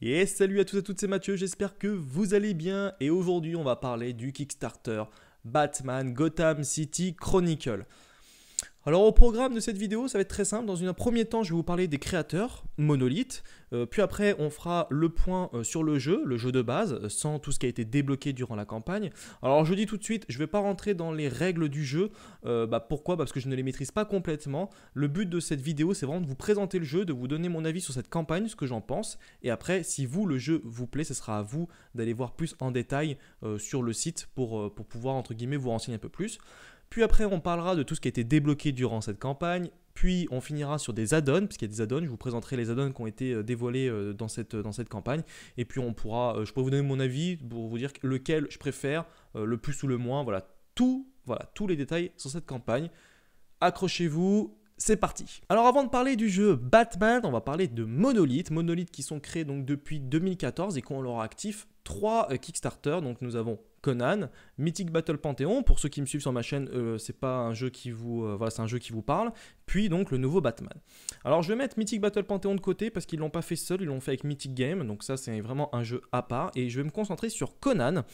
Et salut à tous et à toutes, c'est Mathieu, j'espère que vous allez bien et aujourd'hui on va parler du Kickstarter Batman Gotham City Chronicle. Alors au programme de cette vidéo, ça va être très simple. Dans un premier temps, je vais vous parler des créateurs monolithes. Euh, puis après, on fera le point euh, sur le jeu, le jeu de base, euh, sans tout ce qui a été débloqué durant la campagne. Alors je dis tout de suite, je ne vais pas rentrer dans les règles du jeu. Bah, pourquoi bah, Parce que je ne les maîtrise pas complètement. Le but de cette vidéo, c'est vraiment de vous présenter le jeu, de vous donner mon avis sur cette campagne, ce que j'en pense. Et après, si vous, le jeu vous plaît, ce sera à vous d'aller voir plus en détail sur le site pour, pour pouvoir, entre guillemets, vous renseigner un peu plus. Puis après, on parlera de tout ce qui a été débloqué durant cette campagne. Puis on finira sur des add-ons, puisqu'il y a des add-ons, je vous présenterai les add-ons qui ont été euh, dévoilés euh, dans cette, euh, dans cette campagne. Et puis on pourra, je pourrais vous donner mon avis pour vous dire lequel je préfère, le plus ou le moins. Voilà, tout, voilà tous les détails sur cette campagne. Accrochez-vous, c'est parti. Alors avant de parler du jeu Batman, on va parler de Monolith. Monolith qui sont créés donc depuis 2014 et qu'on leur actif trois euh, Kickstarter. Donc nous avons Conan, Mythic Battle Panthéon, Pour ceux qui me suivent sur ma chaîne, euh, c'est pas un jeu qui vous, euh, voilà, c'est un jeu qui vous parle. Puis donc le nouveau Batman. Alors je vais mettre Mythic Battle Panthéon de côté parce qu'ils l'ont pas fait seul, ils l'ont fait avec Mythic Game. Donc ça c'est vraiment un jeu à part. Et je vais me concentrer sur Conan.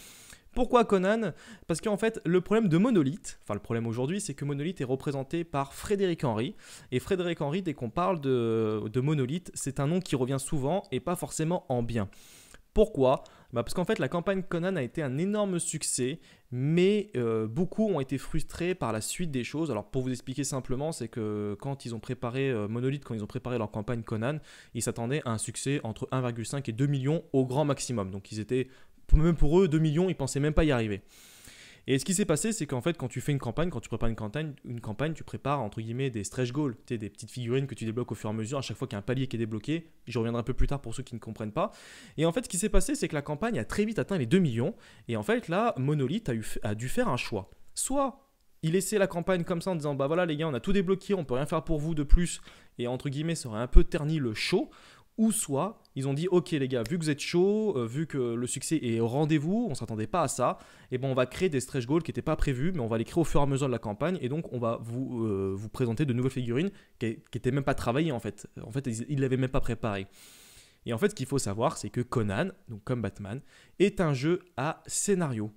Pourquoi Conan Parce qu'en fait, le problème de Monolith, enfin le problème aujourd'hui, c'est que Monolith est représenté par Frédéric Henry. Et Frédéric Henry, dès qu'on parle de, de Monolith, c'est un nom qui revient souvent et pas forcément en bien. Pourquoi bah, Parce qu'en fait, la campagne Conan a été un énorme succès, mais euh, beaucoup ont été frustrés par la suite des choses. Alors, pour vous expliquer simplement, c'est que quand ils ont préparé euh, Monolithe, quand ils ont préparé leur campagne Conan, ils s'attendaient à un succès entre 1,5 et 2 millions au grand maximum. Donc, ils étaient même pour eux, 2 millions, ils pensaient même pas y arriver. Et ce qui s'est passé, c'est qu'en fait, quand tu fais une campagne, quand tu prépares une campagne, une campagne tu prépares entre guillemets des stretch goals, tu des petites figurines que tu débloques au fur et à mesure à chaque fois qu'il y a un palier qui est débloqué. Je reviendrai un peu plus tard pour ceux qui ne comprennent pas. Et en fait, ce qui s'est passé, c'est que la campagne a très vite atteint les 2 millions. Et en fait, là, Monolith a, eu, a dû faire un choix. Soit il laissait la campagne comme ça en disant bah voilà les gars on a tout débloqué on peut rien faire pour vous de plus et entre guillemets ça aurait un peu terni le show ou soit ils ont dit ok les gars, vu que vous êtes chaud, euh, vu que le succès est au rendez-vous, on s'attendait pas à ça, et eh ben on va créer des stretch goals qui n'étaient pas prévus, mais on va les créer au fur et à mesure de la campagne, et donc on va vous, euh, vous présenter de nouvelles figurines qui n'étaient même pas travaillées en fait. En fait, ils ne l'avaient même pas préparé. Et en fait, ce qu'il faut savoir, c'est que Conan, donc comme Batman, est un jeu à scénario.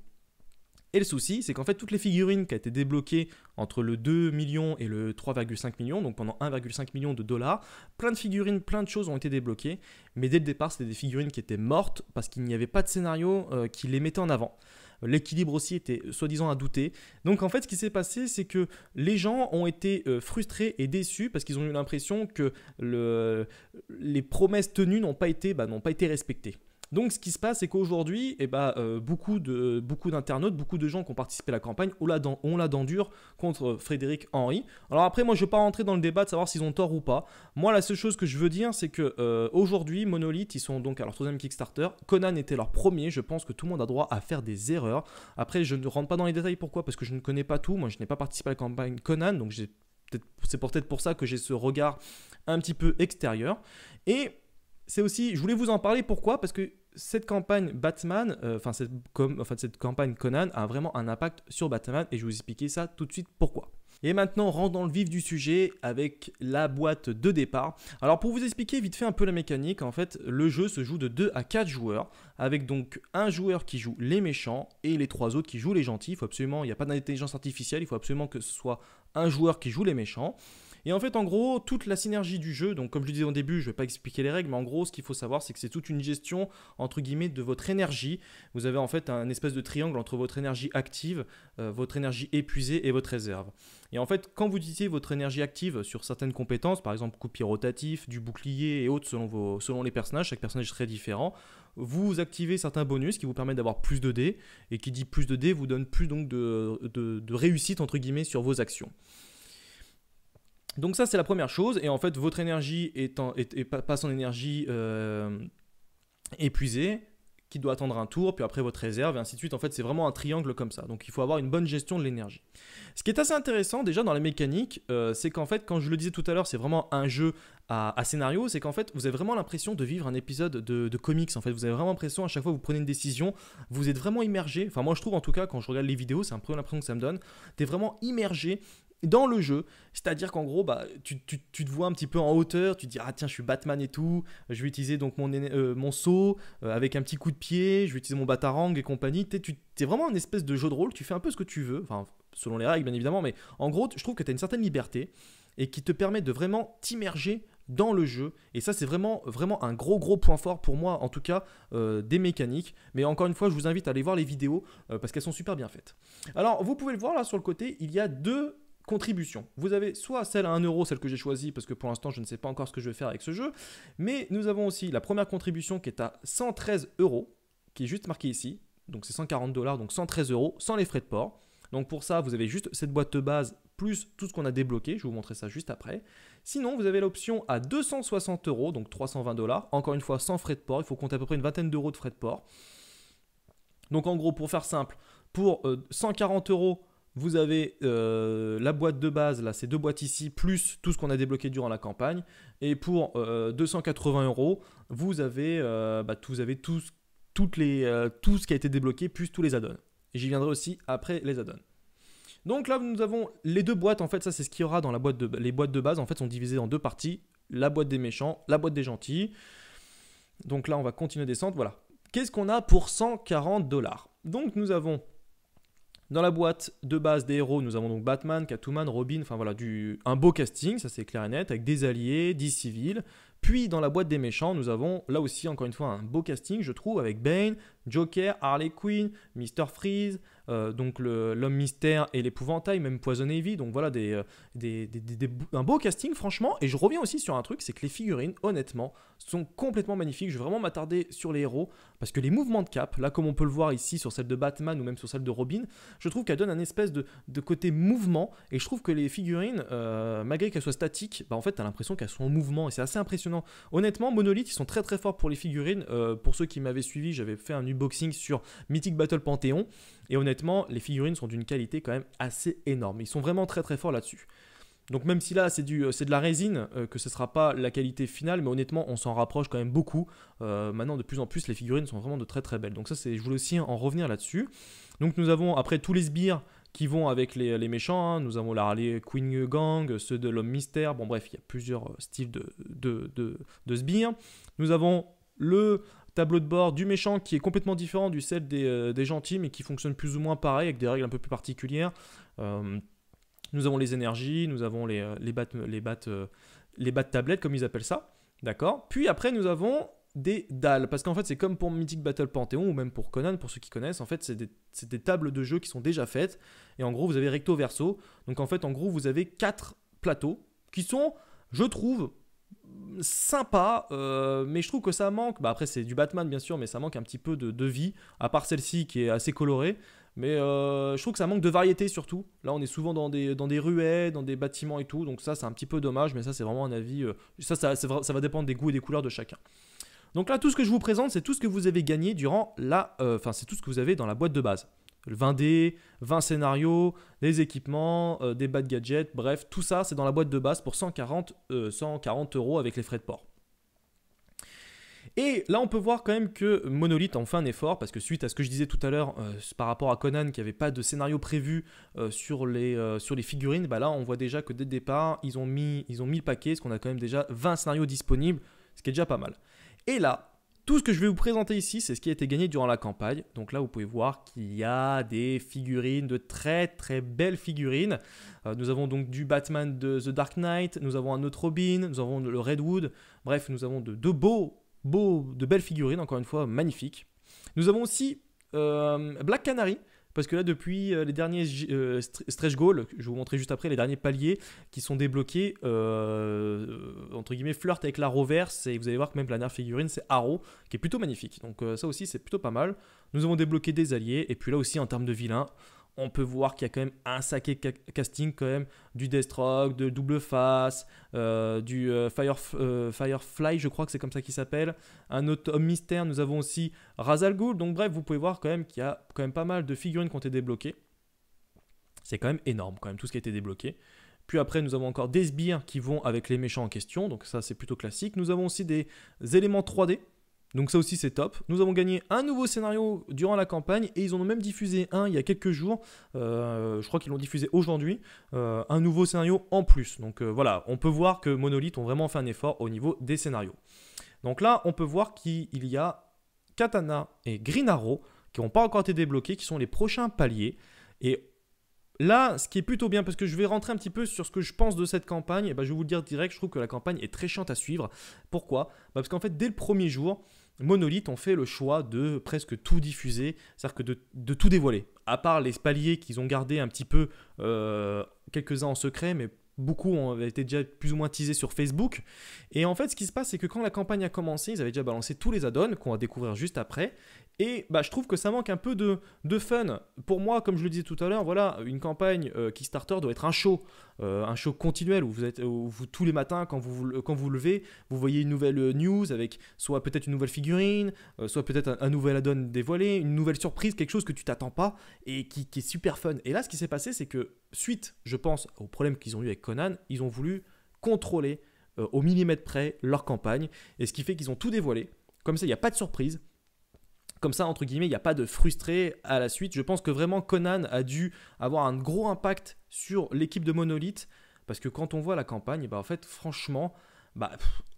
Et le souci, c'est qu'en fait, toutes les figurines qui ont été débloquées entre le 2 millions et le 3,5 millions, donc pendant 1,5 million de dollars, plein de figurines, plein de choses ont été débloquées, mais dès le départ, c'était des figurines qui étaient mortes parce qu'il n'y avait pas de scénario euh, qui les mettait en avant. L'équilibre aussi était euh, soi-disant à douter. Donc en fait, ce qui s'est passé, c'est que les gens ont été euh, frustrés et déçus parce qu'ils ont eu l'impression que les promesses tenues n'ont pas, été, bah, pas été respectées. Donc ce qui se passe, c'est qu'aujourd'hui, eh ben, euh, beaucoup, de, beaucoup d'internautes, beaucoup de gens qui ont participé à la campagne, ont la, dent on la dure contre Frédéric Henry. Alors après, moi, je ne vais pas rentrer dans le débat de savoir s'ils ont tort ou pas. Moi, la seule chose que je veux dire, c'est que euh, aujourd'hui, Monolith, ils sont donc à leur troisième Kickstarter. Conan était leur premier. Je pense que tout le monde a droit à faire des erreurs. Après, je ne rentre pas dans les détails. Pourquoi Parce que je ne connais pas tout. Moi, je n'ai pas participé à la campagne Conan, donc j'ai c'est peut-être pour ça que j'ai ce regard un petit peu extérieur. Et c'est aussi, je voulais vous en parler, pourquoi Parce que cette campagne Batman, euh, enfin, cette, campagne Conan a vraiment un impact sur Batman et je vais vous expliquer ça tout de suite pourquoi. Et maintenant, rentre dans le vif du sujet avec la boîte de départ. Alors, pour vous expliquer vite fait un peu la mécanique, en fait, le jeu se joue de 2 à 4 joueurs, avec donc un joueur qui joue les méchants et les trois autres qui jouent les gentils. Il faut absolument, il n'y a pas d'intelligence artificielle, il faut absolument que ce soit un joueur qui joue les méchants. Et en fait, en gros, toute la synergie du jeu, donc comme je le disais au début, je ne vais pas expliquer les règles, mais en gros, ce qu'il faut savoir, c'est que c'est toute une gestion, entre guillemets, de votre énergie. Vous avez en fait un espèce de triangle entre votre énergie active, euh, votre énergie épuisée et votre réserve. Et en fait, quand vous utilisez votre énergie active sur certaines compétences, par exemple coupier rotatif, du bouclier et autres selon, selon les personnages, chaque personnage est très différent, vous activez certains bonus qui vous permettent d'avoir plus de dés, et qui dit plus de dés vous donne plus donc de réussite entre guillemets sur vos actions. Donc ça, c'est la première chose. Et en fait, votre énergie n'est pas son énergie euh, épuisée qui doit attendre un tour, puis après votre réserve, et ainsi de suite. En fait, c'est vraiment un triangle comme ça. Donc, il faut avoir une bonne gestion de l'énergie. Ce qui est assez intéressant déjà dans la mécanique, euh, c'est qu'en fait, quand je le disais tout à l'heure, c'est vraiment un jeu à, scénario, c'est qu'en fait, vous avez vraiment l'impression de vivre un épisode de, comics. En fait, vous avez vraiment l'impression, à chaque fois que vous prenez une décision, vous êtes vraiment immergé. Enfin, moi, je trouve en tout cas, quand je regarde les vidéos, c'est un peu l'impression que ça me donne. es vraiment immergé dans le jeu. C'est-à-dire qu'en gros, bah, tu, te vois un petit peu en hauteur, tu te dis Ah tiens, je suis Batman et tout, je vais utiliser donc mon, euh, mon saut euh, avec un petit coup de pied, je vais utiliser mon batarang et compagnie. t'es tu es vraiment une espèce de jeu de rôle, tu fais un peu ce que tu veux, enfin, selon les règles bien évidemment, mais en gros, je trouve que tu as une certaine liberté et qui te permet de vraiment t'immerger dans le jeu. Et ça, c'est vraiment, vraiment un gros, gros point fort pour moi, en tout cas, euh, des mécaniques. Mais encore une fois, je vous invite à aller voir les vidéos parce qu'elles sont super bien faites. Alors, vous pouvez le voir là sur le côté, il y a deux Contribution, Vous avez soit celle à 1€, euro, celle que j'ai choisie, parce que pour l'instant je ne sais pas encore ce que je vais faire avec ce jeu, mais nous avons aussi la première contribution qui est à 113 euros, qui est juste marquée ici, donc c'est 140 dollars, donc 113 euros, sans les frais de port. Donc pour ça, vous avez juste cette boîte de base plus tout ce qu'on a débloqué. Je vais vous montrer ça juste après. Sinon, vous avez l'option à 260 euros, donc 320 dollars. Encore une fois, sans frais de port. Il faut compter à peu près une vingtaine d'euros de frais de port. Donc en gros, pour faire simple, pour 140 euh, euros, vous avez euh, la boîte de base, là, ces deux boîtes ici, plus tout ce qu'on a débloqué durant la campagne. Et pour 280 euh, euros, vous avez, euh, bah, vous avez tout, toutes les, tout ce qui a été débloqué, plus tous les add-ons. Et j'y viendrai aussi après les add-ons. Donc là, nous avons les deux boîtes, en fait, ça c'est ce qu'il y aura dans la boîte de... Les boîtes de base, en fait, sont divisées en deux parties, la boîte des méchants, la boîte des gentils. Donc là, on va continuer à descendre, voilà. Qu'est-ce qu'on a pour 140 dollars Donc nous avons dans la boîte de base des héros, nous avons donc Batman, Catwoman, Robin, enfin voilà, du, un beau casting, ça c'est clair et net, avec des alliés, 10 civils. Puis dans la boîte des méchants, nous avons là aussi encore une fois un beau casting, je trouve, avec Bane, Joker, Harley Quinn, Mr. Freeze, euh, donc l'homme mystère et l'épouvantail, même Poison Ivy. Donc voilà, des, euh, un beau casting, franchement. Et je reviens aussi sur un truc, c'est que les figurines, honnêtement, sont complètement magnifiques. Je vais vraiment m'attarder sur les héros parce que les mouvements de cap, là, comme on peut le voir ici sur celle de Batman ou même sur celle de Robin, je trouve qu'elle donne un espèce de, côté mouvement. Et je trouve que les figurines, euh, malgré qu'elles soient statiques, bah en fait, t'as l'impression qu'elles sont en mouvement et c'est assez impressionnant. Honnêtement, Monolith, ils sont très très forts pour les figurines. pour ceux qui m'avaient suivi, j'avais fait un unboxing sur Mythic Battle Panthéon. Et honnêtement, les figurines sont d'une qualité quand même assez énorme. Ils sont vraiment très très forts là-dessus. Donc même si là c'est euh, de la résine, euh, que ce ne sera pas la qualité finale, mais honnêtement on s'en rapproche quand même beaucoup. Euh, maintenant de plus en plus les figurines sont vraiment de très très belles. Donc ça c'est, je voulais aussi en revenir là-dessus. Donc nous avons après tous les sbires qui vont avec les, méchants. Hein. Nous avons la les Queen Gang, ceux de l'homme mystère. Bon bref, il y a plusieurs styles de, de, de, de sbires. Nous avons le tableau de bord du méchant qui est complètement différent du celle euh, des, gentils, mais qui fonctionne plus ou moins pareil, avec des règles un peu plus particulières. Euh, nous avons les énergies, nous avons les, euh, les battes les bat, les tablettes, comme ils appellent ça. D'accord Puis après, nous avons des dalles. Parce qu'en fait, c'est comme pour Mythic Battle Panthéon, ou même pour Conan, pour ceux qui connaissent. En fait, c'est des, tables de jeu qui sont déjà faites. Et en gros, vous avez recto verso. Donc en fait, en gros, vous avez quatre plateaux qui sont, je trouve, sympa, euh, mais je trouve que ça manque. Bah, après, c'est du Batman, bien sûr, mais ça manque un petit peu de, de vie, à part celle-ci qui est assez colorée. Mais euh, je trouve que ça manque de variété surtout. Là, on est souvent dans des, dans des dans des bâtiments et tout. Donc, ça, c'est un petit peu dommage, mais ça, c'est vraiment un avis. Euh, ça, ça, ça, va dépendre des goûts et des couleurs de chacun. Donc, là, tout ce que je vous présente, c'est tout ce que vous avez gagné durant la. Enfin, c'est tout ce que vous avez dans la boîte de base. 20D, 20 scénarios, des équipements, euh, des bas de gadgets, bref, tout ça c'est dans la boîte de base pour 140, euh, euros avec les frais de port. Et là, on peut voir quand même que Monolith en fait un effort, parce que suite à ce que je disais tout à l'heure euh, par rapport à Conan, qui avait pas de scénario prévu sur, les, figurines, bah là, on voit déjà que dès le départ, ils ont mis, ils ont mis le paquet, parce qu'on a quand même déjà 20 scénarios disponibles, ce qui est déjà pas mal. Et là, tout ce que je vais vous présenter ici, c'est ce qui a été gagné durant la campagne. Donc là, vous pouvez voir qu'il y a des figurines, de très très belles figurines. Euh, nous avons donc du Batman de The Dark Knight, nous avons un autre Robin, nous avons le Redwood. Bref, nous avons de, beaux, beaux, de belles figurines, encore une fois, magnifiques. Nous avons aussi euh, Black Canary, parce que là, depuis euh, les derniers euh, stretch goals, je vais vous montrer juste après, les derniers paliers qui sont débloqués, euh, entre guillemets, flirt avec la reverse. Et vous allez voir que même la dernière figurine, c'est Arrow, qui est plutôt magnifique. Donc ça aussi, c'est plutôt pas mal. Nous avons débloqué des alliés. Et puis là aussi, en termes de vilains, on peut voir qu'il y a quand même un sacré casting quand même du Deathstroke, de Double Face, euh, du euh, euh, Firefly, je crois que c'est comme ça qu'il s'appelle. Un autre mystère, nous avons aussi Razal Donc bref, vous pouvez voir quand même qu'il y a quand même pas mal de figurines qui ont été débloquées. C'est quand même énorme quand même tout ce qui a été débloqué. Puis après, nous avons encore des sbires qui vont avec les méchants en question, donc ça c'est plutôt classique. Nous avons aussi des éléments 3D donc ça aussi c'est top. Nous avons gagné un nouveau scénario durant la campagne et ils en ont même diffusé un il y a quelques jours. Euh, je crois qu'ils l'ont diffusé aujourd'hui. Euh, un nouveau scénario en plus. Donc euh, voilà, on peut voir que Monolith ont vraiment fait un effort au niveau des scénarios. Donc là, on peut voir qu'il y a Katana et Grinaro qui n'ont pas encore été débloqués, qui sont les prochains paliers. Et Là, ce qui est plutôt bien, parce que je vais rentrer un petit peu sur ce que je pense de cette campagne, ben, je vais vous le dire direct, je trouve que la campagne est très chante à suivre. Pourquoi bah, Parce qu'en fait, dès le premier jour, Monolith ont fait le choix de presque tout diffuser, c'est-à-dire que de, tout dévoiler. À part les paliers qu'ils ont gardés un petit peu, euh, quelques-uns en secret, mais beaucoup ont été déjà plus ou moins teasés sur Facebook. Et en fait, ce qui se passe, c'est que quand la campagne a commencé, ils avaient déjà balancé tous les add-ons qu'on va découvrir juste après. Et bah, je trouve que ça manque un peu de, fun. Pour moi, comme je le disais tout à l'heure, voilà, une campagne qui euh, Kickstarter doit être un show, euh, un show continuel où vous êtes, tous les matins quand vous quand vous levez, vous voyez une nouvelle euh, news avec soit peut-être une nouvelle figurine, soit peut-être un, nouvel add-on dévoilé, une nouvelle surprise, quelque chose que tu t'attends pas et qui, qui, est super fun. Et là, ce qui s'est passé, c'est que suite, je pense, au problème qu'ils ont eu avec Conan, ils ont voulu contrôler au millimètre près leur campagne et ce qui fait qu'ils ont tout dévoilé. Comme ça, il n'y a pas de surprise. Comme ça, entre guillemets, il n'y a pas de frustré à la suite. Je pense que vraiment Conan a dû avoir un gros impact sur l'équipe de Monolith. Parce que quand on voit la campagne, bah en fait, franchement, bah,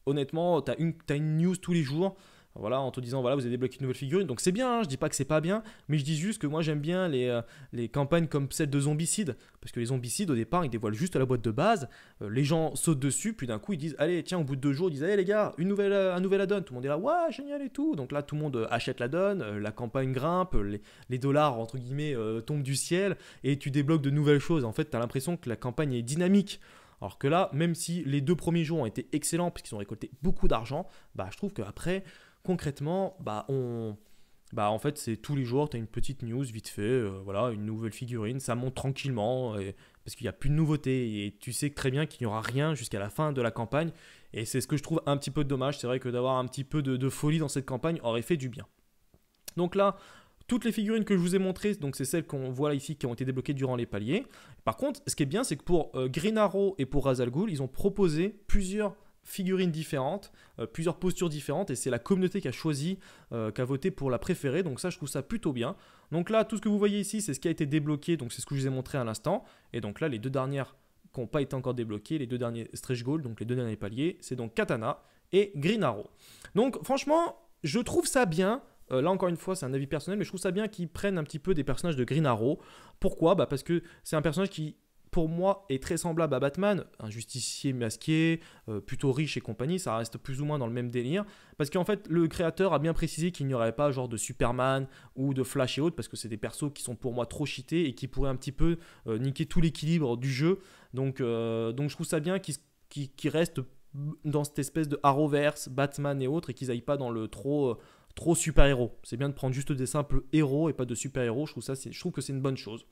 honnêtement, tu as, as une news tous les jours voilà, en te disant voilà, vous avez débloqué une nouvelle figurine. Donc c'est bien, Je hein, je dis pas que c'est pas bien, mais je dis juste que moi j'aime bien les, euh, les campagnes comme celle de zombicide, parce que les zombicides au départ ils dévoilent juste la boîte de base, euh, les gens sautent dessus, puis d'un coup ils disent allez tiens au bout de deux jours ils disent allez les gars une nouvelle euh, un nouvel add-on, tout le monde est là ouah, génial et tout, donc là tout le monde achète l'add-on, la campagne grimpe, les, dollars entre guillemets tombent du ciel et tu débloques de nouvelles choses. En fait tu as l'impression que la campagne est dynamique. Alors que là, même si les deux premiers jours ont été excellents puisqu'ils ont récolté beaucoup d'argent, bah je trouve qu'après, après concrètement, bah, on, bah, en fait, c'est tous les jours, tu as une petite news vite fait, euh, voilà, une nouvelle figurine, ça monte tranquillement, parce qu'il n'y a plus de nouveautés, et tu sais très bien qu'il n'y aura rien jusqu'à la fin de la campagne, et c'est ce que je trouve un petit peu dommage, c'est vrai que d'avoir un petit peu de, folie dans cette campagne aurait fait du bien. Donc là, toutes les figurines que je vous ai montrées, donc c'est celles qu'on voit ici qui ont été débloquées durant les paliers. Par contre, ce qui est bien, c'est que pour grinaro euh, Green Arrow et pour Razal ils ont proposé plusieurs figurines différentes, euh, plusieurs postures différentes, et c'est la communauté qui a choisi, euh, qui a voté pour la préférée, donc ça je trouve ça plutôt bien. Donc là, tout ce que vous voyez ici, c'est ce qui a été débloqué, donc c'est ce que je vous ai montré à l'instant, et donc là, les deux dernières qui n'ont pas été encore débloquées, les deux derniers stretch goals, donc les deux derniers paliers, c'est donc Katana et Green Arrow. Donc franchement, je trouve ça bien, euh, là encore une fois, c'est un avis personnel, mais je trouve ça bien qu'ils prennent un petit peu des personnages de Green Arrow. Pourquoi bah Parce que c'est un personnage qui pour moi, est très semblable à Batman, un justicier masqué, euh, plutôt riche et compagnie, ça reste plus ou moins dans le même délire. Parce qu'en fait, le créateur a bien précisé qu'il n'y aurait pas genre de Superman ou de Flash et autres, parce que c'est des persos qui sont pour moi trop cheatés et qui pourraient un petit peu euh, niquer tout l'équilibre du jeu. Donc, euh, donc je trouve ça bien qu'ils restent dans cette espèce de Arrowverse, Batman et autres, et qu'ils aillent pas dans le trop trop super-héros. C'est bien de prendre juste des simples héros et pas de super-héros. Je trouve, je trouve que c'est une bonne chose.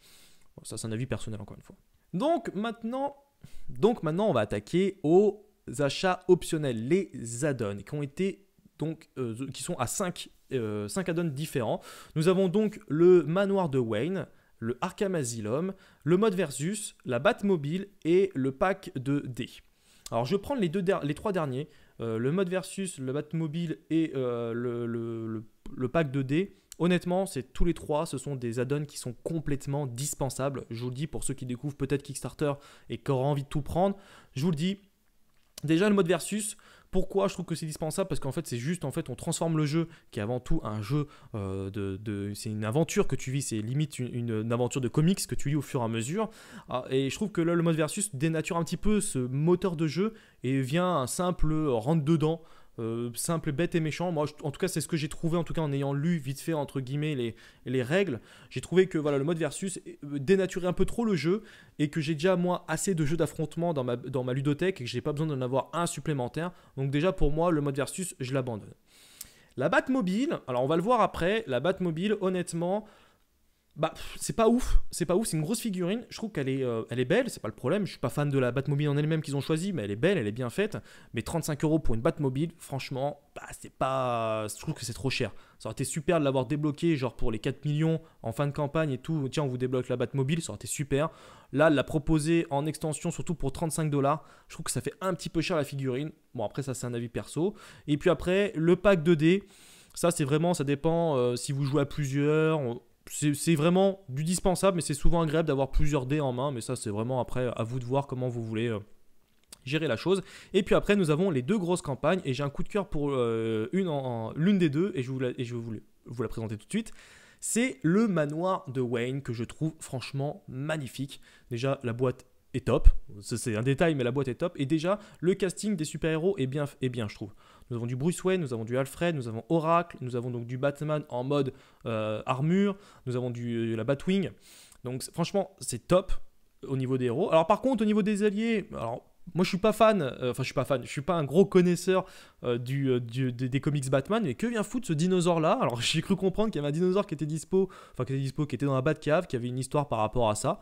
ça, c'est un avis personnel, encore une fois. Donc maintenant, donc maintenant, on va attaquer aux achats optionnels, les add-ons, qui ont été euh, qui sont à 5, euh, add-ons différents. Nous avons donc le manoir de Wayne, le Arkham Asylum, le mode versus, la Batmobile et le pack de D. Alors je vais prendre les, les trois derniers, euh, le mode versus, le Batmobile et le, pack de D Honnêtement, c'est tous les trois, ce sont des add-ons qui sont complètement dispensables. Je vous le dis pour ceux qui découvrent peut-être Kickstarter et qui auront envie de tout prendre. Je vous le dis. Déjà le mode versus, pourquoi je trouve que c'est dispensable Parce qu'en fait, c'est juste, en fait, on transforme le jeu, qui est avant tout un jeu euh, de, c'est une aventure que tu vis, c'est limite une, aventure de comics que tu lis au fur et à mesure. Ah, et je trouve que là, le mode versus dénature un petit peu ce moteur de jeu et vient un simple rentre dedans euh, simple, bête et méchant. Moi, en tout cas, c'est ce que j'ai trouvé, en tout cas, en ayant lu vite fait, entre guillemets, les, règles. J'ai trouvé que voilà, le mode versus euh, dénaturait un peu trop le jeu et que j'ai déjà, moi, assez de jeux d'affrontement dans ma, dans ma ludothèque et que j'ai pas besoin d'en avoir un supplémentaire. Donc, déjà, pour moi, le mode versus, je l'abandonne. La mobile alors on va le voir après, la mobile honnêtement, bah c'est pas ouf, c'est pas ouf, c'est une grosse figurine, je trouve qu'elle est, euh, elle est belle, c'est pas le problème, je suis pas fan de la Batmobile en elle-même qu'ils ont choisi mais elle est belle, elle est bien faite, mais 35 euros pour une Batmobile, franchement, bah c'est pas, je trouve que c'est trop cher. Ça aurait été super de l'avoir débloqué, genre pour les 4 millions en fin de campagne et tout, tiens on vous débloque la Batmobile, ça aurait été super. Là, la proposer en extension, surtout pour 35 dollars, je trouve que ça fait un petit peu cher la figurine, bon après ça c'est un avis perso, et puis après, le pack 2D, ça c'est vraiment, ça dépend euh, si vous jouez à plusieurs, c'est vraiment du dispensable, mais c'est souvent agréable d'avoir plusieurs dés en main. Mais ça, c'est vraiment après à vous de voir comment vous voulez euh, gérer la chose. Et puis après, nous avons les deux grosses campagnes. Et j'ai un coup de cœur pour euh, une l'une des deux. Et je, vous la, je vais vous, vous la présenter tout de suite. C'est le manoir de Wayne que je trouve franchement magnifique. Déjà, la boîte top. C'est un détail, mais la boîte est top. Et déjà, le casting des super-héros est bien, est bien, je trouve. Nous avons du Bruce Wayne, nous avons du Alfred, nous avons Oracle, nous avons donc du Batman en mode euh, armure, nous avons du, euh, la Batwing. Donc franchement, c'est top au niveau des héros. Alors par contre, au niveau des alliés, alors moi je suis pas fan, euh, enfin je suis pas fan, je suis pas un gros connaisseur du, des, des, comics Batman, mais que vient foutre ce dinosaure là Alors j'ai cru comprendre qu'il y avait un dinosaure qui était dispo, enfin qui était dispo, qui était dans la Batcave, qui avait une histoire par rapport à ça.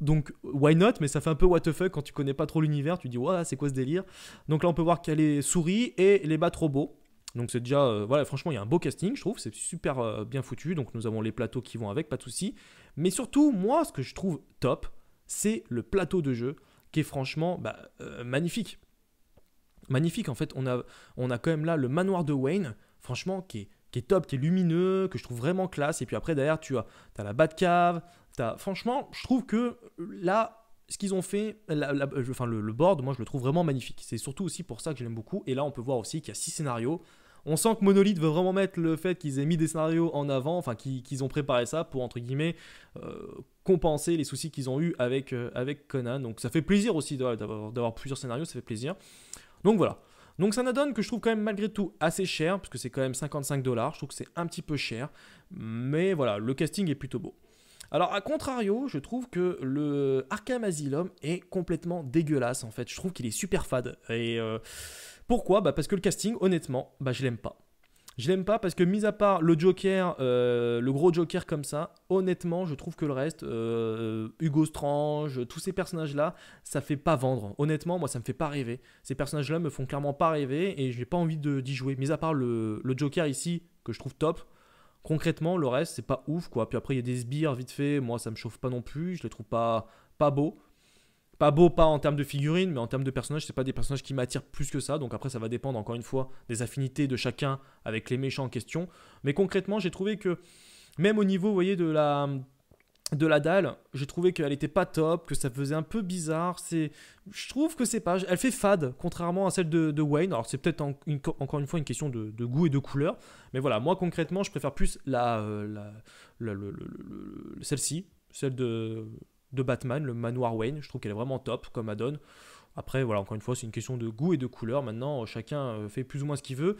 Donc, why not Mais ça fait un peu what the fuck quand tu connais pas trop l'univers. Tu dis, waouh c'est quoi ce délire Donc là, on peut voir qu'elle est souris et les trop robots. Donc c'est déjà, euh, voilà, franchement, il y a un beau casting, je trouve, c'est super euh, bien foutu. Donc nous avons les plateaux qui vont avec, pas de souci. Mais surtout, moi, ce que je trouve top, c'est le plateau de jeu qui est franchement bah, euh, magnifique. Magnifique, en fait, on a, on a quand même là le manoir de Wayne, franchement, qui est, qui top, qui est lumineux, que je trouve vraiment classe. Et puis après, derrière, tu as, as la cave franchement, je trouve que euh, là, ce qu'ils ont fait, euh, le, board, moi je le trouve vraiment magnifique. C'est surtout aussi pour ça que je l'aime beaucoup. Et là, on peut voir aussi qu'il y a six scénarios. On sent que Monolith veut vraiment mettre le fait qu'ils aient mis des scénarios en avant, enfin qu'ils ont préparé ça pour, entre guillemets, euh, compenser les soucis qu'ils ont eu avec, avec Conan. Donc ça fait plaisir aussi d'avoir plusieurs scénarios, ça fait plaisir. Donc voilà. Donc ça un add que je trouve quand même malgré tout assez cher, puisque c'est quand même 55 dollars, je trouve que c'est un petit peu cher. Mais voilà, le casting est plutôt beau. Alors, à contrario, je trouve que le Arkham Asylum est complètement dégueulasse, en fait. Je trouve qu'il est super fade. Et euh, pourquoi bah Parce que le casting, honnêtement, bah, je l'aime pas. Je l'aime pas parce que, mis à part le Joker, euh, le gros Joker comme ça, honnêtement, je trouve que le reste, euh, Hugo Strange, tous ces personnages-là, ça fait pas vendre. Honnêtement, moi, ça me fait pas rêver. Ces personnages-là me font clairement pas rêver et n'ai pas envie d'y jouer. Mis à part le Joker ici, que je trouve top, concrètement, le reste, c'est pas ouf, quoi. Puis après, il y a des sbires vite fait. Moi, ça me chauffe pas non plus. Je les trouve pas, pas beaux. Pas beau, pas en termes de figurines, mais en termes de personnages, c'est pas des personnages qui m'attirent plus que ça. Donc après, ça va dépendre encore une fois des affinités de chacun avec les méchants en question. Mais concrètement, j'ai trouvé que même au niveau, vous voyez, de la de la dalle, j'ai trouvé qu'elle n'était pas top, que ça faisait un peu bizarre. C'est, je trouve que c'est pas, elle fait fade, contrairement à celle de, Wayne. Alors c'est peut-être encore une fois une question de, goût et de couleur, mais voilà, moi concrètement, je préfère plus la, euh, celle-ci, celle de, de Batman, le manoir Wayne. Je trouve qu'elle est vraiment top comme add-on. Après, voilà, encore une fois, c'est une question de goût et de couleur. Maintenant, chacun euh, fait plus ou moins ce qu'il veut.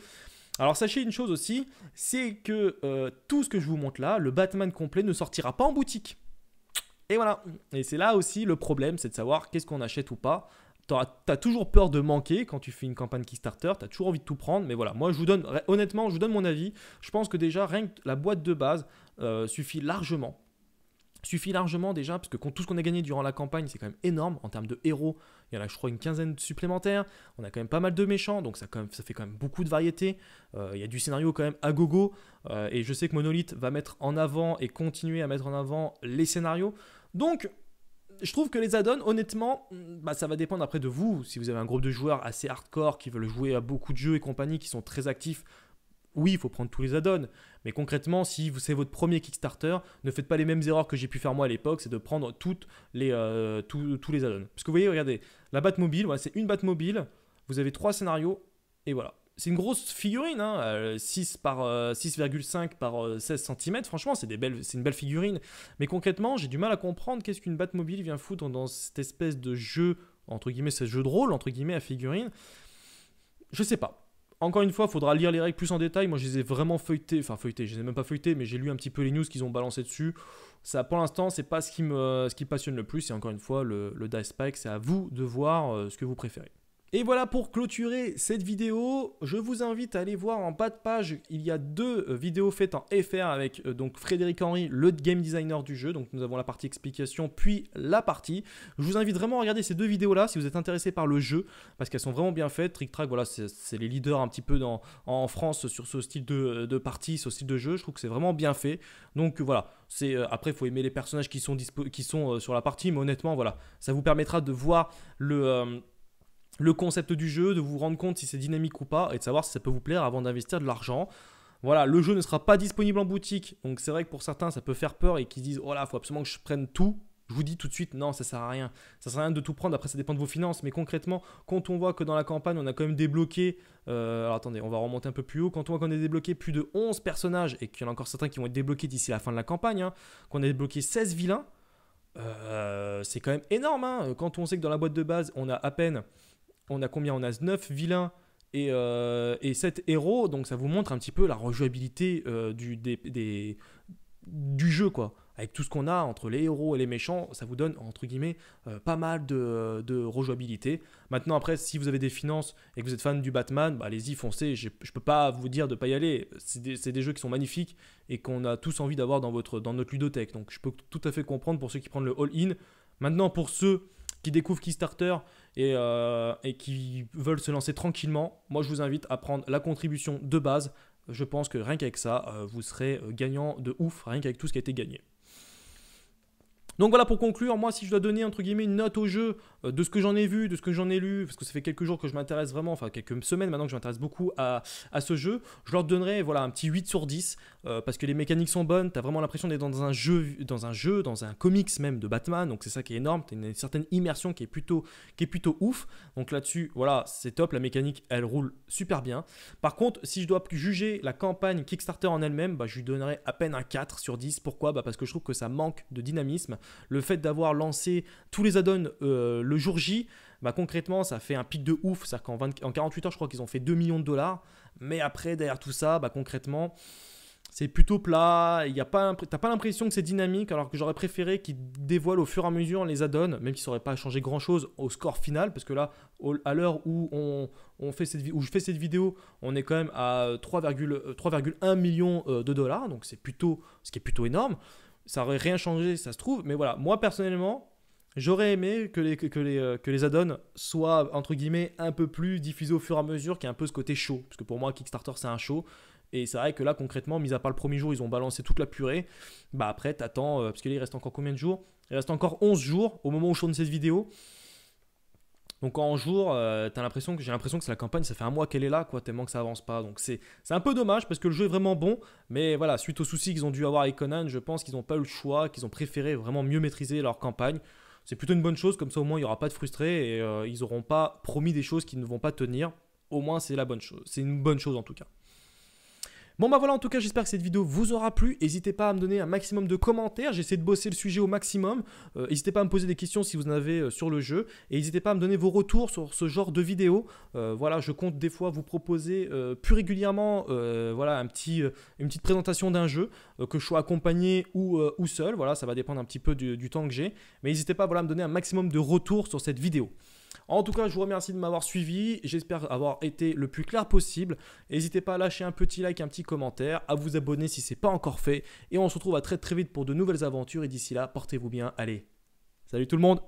Alors sachez une chose aussi, c'est que euh, tout ce que je vous montre là, le Batman complet ne sortira pas en boutique. Et voilà. Et c'est là aussi le problème, c'est de savoir qu'est-ce qu'on achète ou pas. T'as toujours peur de manquer quand tu fais une campagne Kickstarter, t'as toujours envie de tout prendre, mais voilà, moi je vous donne, honnêtement, je vous donne mon avis. Je pense que déjà, rien que la boîte de base euh, suffit largement suffit largement déjà, parce que tout ce qu'on a gagné durant la campagne, c'est quand même énorme en termes de héros. Il y en a, je crois, une quinzaine supplémentaires. On a quand même pas mal de méchants, donc ça, quand même, ça fait quand même beaucoup de variété. Euh, il y a du scénario quand même à gogo. Euh, et je sais que Monolith va mettre en avant et continuer à mettre en avant les scénarios. Donc, je trouve que les add-ons, honnêtement, bah, ça va dépendre après de vous. Si vous avez un groupe de joueurs assez hardcore qui veulent jouer à beaucoup de jeux et compagnie, qui sont très actifs oui, il faut prendre tous les add-ons, mais concrètement, si c'est votre premier Kickstarter, ne faites pas les mêmes erreurs que j'ai pu faire moi à l'époque, c'est de prendre toutes les, euh, tous les add-ons. Parce que vous voyez, regardez, la Batmobile, voilà, c'est une Batmobile, vous avez trois scénarios, et voilà. C'est une grosse figurine, hein, euh, par 6,5 euh, par 16 cm, franchement, c'est, des belles, c'est une belle figurine. Mais concrètement, j'ai du mal à comprendre qu'est-ce qu'une Batmobile vient foutre dans cette espèce de jeu, entre guillemets, ce jeu de rôle, entre guillemets, à figurine. Je sais pas encore une fois, il faudra lire les règles plus en détail. Moi, je les ai vraiment feuilletées, enfin feuilletées, je les ai même pas feuilletées, mais j'ai lu un petit peu les news qu'ils ont balancé dessus. Ça, pour l'instant, c'est pas ce qui me, ce qui passionne le plus. Et encore une fois, le, le Dice Pack, c'est à vous de voir euh, ce que vous préférez. Et voilà pour clôturer cette vidéo, je vous invite à aller voir en bas de page, il y a deux euh, vidéos faites en FR avec euh, donc Frédéric Henry, le game designer du jeu. Donc nous avons la partie explication puis la partie. Je vous invite vraiment à regarder ces deux vidéos là si vous êtes intéressé par le jeu parce qu'elles sont vraiment bien faites. Trick Track, voilà, c'est les leaders un petit peu dans, en France sur ce style de, de partie, ce style de jeu. Je trouve que c'est vraiment bien fait. Donc voilà, euh, après il faut aimer les personnages qui sont, qui sont sur la partie, mais honnêtement voilà, ça vous permettra de voir le le concept du jeu, de vous rendre compte si c'est dynamique ou pas, et de savoir si ça peut vous plaire avant d'investir de l'argent. Voilà, le jeu ne sera pas disponible en boutique, donc c'est vrai que pour certains ça peut faire peur et qu'ils disent oh là, faut absolument que je prenne tout. Je vous dis tout de suite, non, ça sert à rien. Ça sert à rien de tout prendre, après ça dépend de vos finances. Mais concrètement, quand on voit que dans la campagne, on a quand même débloqué. Euh, alors attendez, on va remonter un peu plus haut. Quand on voit qu'on a débloqué plus de 11 personnages et qu'il y en a encore certains qui vont être débloqués d'ici la fin de la campagne, hein, qu'on a débloqué 16 vilains, euh, c'est quand même énorme. Hein. Quand on sait que dans la boîte de base, on a à peine on a combien On a 9 vilains et, 7 euh, héros, donc ça vous montre un petit peu la rejouabilité euh, du, des, du jeu, quoi. Avec tout ce qu'on a entre les héros et les méchants, ça vous donne, entre guillemets, euh, pas mal de, rejouabilité. Maintenant, après, si vous avez des finances et que vous êtes fan du Batman, bah, allez-y, foncez. Je ne peux pas vous dire de ne pas y aller. C'est des, des, jeux qui sont magnifiques et qu'on a tous envie d'avoir dans, dans notre ludothèque. Donc, je peux tout à fait comprendre pour ceux qui prennent le all-in. Maintenant, pour ceux qui découvrent Kickstarter euh, et, qui veulent se lancer tranquillement, moi je vous invite à prendre la contribution de base. Je pense que rien qu'avec ça, euh, vous serez euh, gagnant de ouf, rien qu'avec tout ce qui a été gagné. Donc voilà pour conclure, moi si je dois donner entre guillemets une note au jeu euh, de ce que j'en ai vu, de ce que j'en ai lu, parce que ça fait quelques jours que je m'intéresse vraiment, enfin quelques semaines maintenant que je m'intéresse beaucoup à, ce jeu, je leur donnerais voilà, un petit 8 sur 10, euh, parce que les mécaniques sont bonnes, t'as vraiment l'impression d'être dans un jeu, dans un jeu, dans un comics même de Batman, donc c'est ça qui est énorme, t'as une, certaine immersion qui est plutôt, qui est plutôt ouf, donc là-dessus, voilà, c'est top, la mécanique, elle roule super bien. Par contre, si je dois juger la campagne Kickstarter en elle-même, bah, je lui donnerais à peine un 4 sur 10, pourquoi bah, Parce que je trouve que ça manque de dynamisme, le fait d'avoir lancé tous les add-ons, euh, le jour J, bah, concrètement, ça fait un pic de ouf. C'est-à-dire qu'en 48 heures, je crois qu'ils ont fait 2 millions de dollars. Mais après, derrière tout ça, bah concrètement, c'est plutôt plat. Il y pas, t'as pas l'impression que c'est dynamique, alors que j'aurais préféré qu'ils dévoilent au fur et à mesure les add-ons, même si ça n'aurait pas changé grand-chose au score final, parce que là, à l'heure où on, fait cette, je fais cette vidéo, on est quand même à 3,1 euh, euh, millions euh, de dollars, donc c'est plutôt, ce qui est plutôt énorme. Ça aurait rien changé, ça se trouve. Mais voilà, moi personnellement, J'aurais aimé que les, que, les, euh, que les add-ons soient, entre guillemets, un peu plus diffusés au fur et à mesure, qu'il y ait un peu ce côté chaud. Parce que pour moi, Kickstarter, c'est un show. Et c'est vrai que là, concrètement, mis à part le premier jour, ils ont balancé toute la purée. Bah après, t'attends, euh, parce que il reste encore combien de jours Il reste encore 11 jours au moment où je tourne cette vidéo. Donc en jour, euh, l'impression que j'ai l'impression que c'est la campagne, ça fait un mois qu'elle est là, quoi, tellement que ça avance pas. Donc c'est un peu dommage parce que le jeu est vraiment bon, mais voilà, suite aux soucis qu'ils ont dû avoir avec Conan, je pense qu'ils n'ont pas eu le choix, qu'ils ont préféré vraiment mieux maîtriser leur campagne c'est plutôt une bonne chose, comme ça au moins il n'y aura pas de frustrés et euh, ils n'auront pas promis des choses qui ne vont pas tenir. Au moins c'est la bonne chose, c'est une bonne chose en tout cas. Bon bah voilà, en tout cas j'espère que cette vidéo vous aura plu. N'hésitez pas à me donner un maximum de commentaires, j'essaie de bosser le sujet au maximum. Euh, n'hésitez pas à me poser des questions si vous en avez euh, sur le jeu. Et n'hésitez pas à me donner vos retours sur ce genre de vidéo. Euh, voilà, je compte des fois vous proposer plus régulièrement voilà, un petit, une petite présentation d'un jeu, que je sois accompagné ou, seul. Voilà, ça va dépendre un petit peu du, temps que j'ai. Mais n'hésitez pas voilà, à me donner un maximum de retours sur cette vidéo. En tout cas, je vous remercie de m'avoir suivi. J'espère avoir été le plus clair possible. N'hésitez pas à lâcher un petit like, un petit commentaire, à vous abonner si ce n'est pas encore fait. Et on se retrouve à très très vite pour de nouvelles aventures. Et d'ici là, portez-vous bien. Allez, salut tout le monde